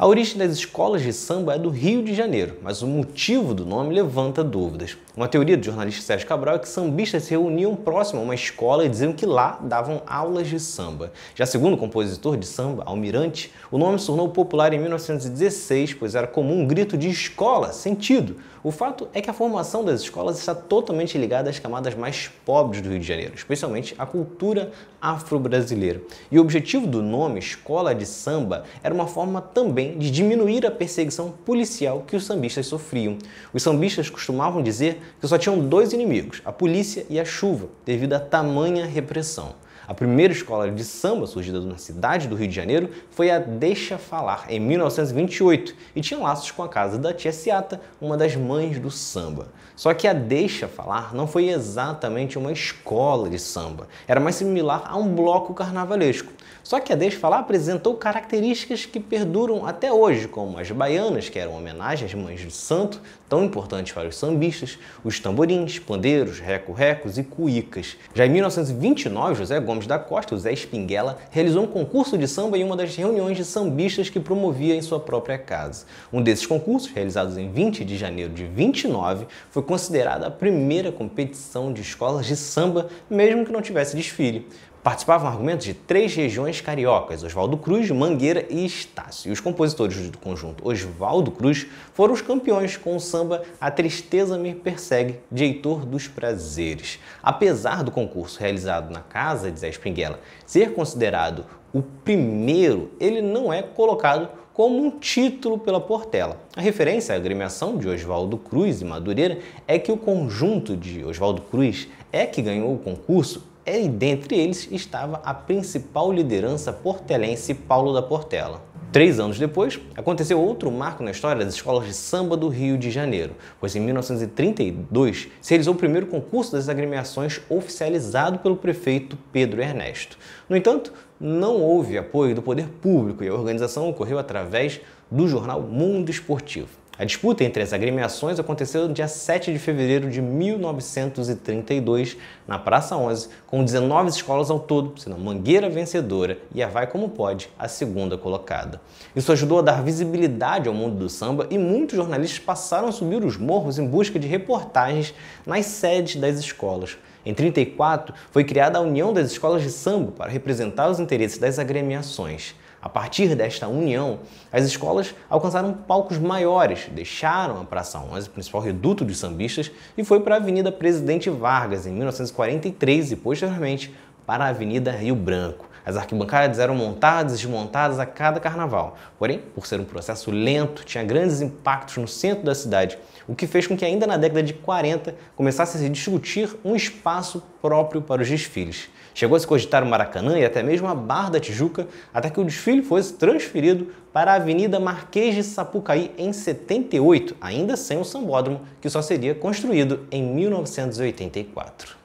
A origem das escolas de samba é do Rio de Janeiro, mas o motivo do nome levanta dúvidas. Uma teoria do jornalista Sérgio Cabral é que sambistas se reuniam próximo a uma escola e diziam que lá davam aulas de samba. Já segundo o compositor de samba, Almirante, o nome se tornou popular em 1916, pois era comum um grito de escola, sentido, o fato é que a formação das escolas está totalmente ligada às camadas mais pobres do Rio de Janeiro, especialmente à cultura afro-brasileira. E o objetivo do nome Escola de Samba era uma forma também de diminuir a perseguição policial que os sambistas sofriam. Os sambistas costumavam dizer que só tinham dois inimigos, a polícia e a chuva, devido à tamanha repressão. A primeira escola de samba surgida na cidade do Rio de Janeiro foi a Deixa Falar, em 1928, e tinha laços com a casa da tia Seata, uma das mães do samba. Só que a Deixa Falar não foi exatamente uma escola de samba, era mais similar a um bloco carnavalesco. Só que a Deixa Falar apresentou características que perduram até hoje, como as baianas, que eram homenagens às mães do santo, tão importantes para os sambistas, os tamborins, pandeiros, reco-recos e cuicas. Já em 1929, José Gomes Gomes da Costa, o Zé Espinguela, realizou um concurso de samba em uma das reuniões de sambistas que promovia em sua própria casa. Um desses concursos, realizados em 20 de janeiro de 29, foi considerada a primeira competição de escolas de samba, mesmo que não tivesse desfile. Participavam argumentos de três regiões cariocas, Oswaldo Cruz, Mangueira e Estácio. E os compositores do conjunto Oswaldo Cruz foram os campeões com o samba A Tristeza Me Persegue, de Heitor dos Prazeres. Apesar do concurso realizado na casa de Zé Espinguela ser considerado o primeiro, ele não é colocado como um título pela Portela. A referência à agremiação de Oswaldo Cruz e Madureira é que o conjunto de Oswaldo Cruz é que ganhou o concurso é, e dentre eles estava a principal liderança portelense Paulo da Portela. Três anos depois, aconteceu outro marco na história das escolas de samba do Rio de Janeiro, pois em 1932 se realizou o primeiro concurso das agremiações oficializado pelo prefeito Pedro Ernesto. No entanto, não houve apoio do poder público e a organização ocorreu através do jornal Mundo Esportivo. A disputa entre as agremiações aconteceu no dia 7 de fevereiro de 1932, na Praça 11, com 19 escolas ao todo, sendo a Mangueira vencedora e a Vai Como Pode a segunda colocada. Isso ajudou a dar visibilidade ao mundo do samba e muitos jornalistas passaram a subir os morros em busca de reportagens nas sedes das escolas. Em 1934, foi criada a União das Escolas de Samba para representar os interesses das agremiações. A partir desta união, as escolas alcançaram palcos maiores, deixaram a Praça 11, principal reduto dos sambistas, e foi para a Avenida Presidente Vargas em 1943 e posteriormente para a Avenida Rio Branco. As arquibancadas eram montadas e desmontadas a cada carnaval. Porém, por ser um processo lento, tinha grandes impactos no centro da cidade, o que fez com que ainda na década de 40 começasse a se discutir um espaço próprio para os desfiles. Chegou a se cogitar o Maracanã e até mesmo a Barra da Tijuca, até que o desfile fosse transferido para a Avenida Marquês de Sapucaí em 78, ainda sem o sambódromo, que só seria construído em 1984.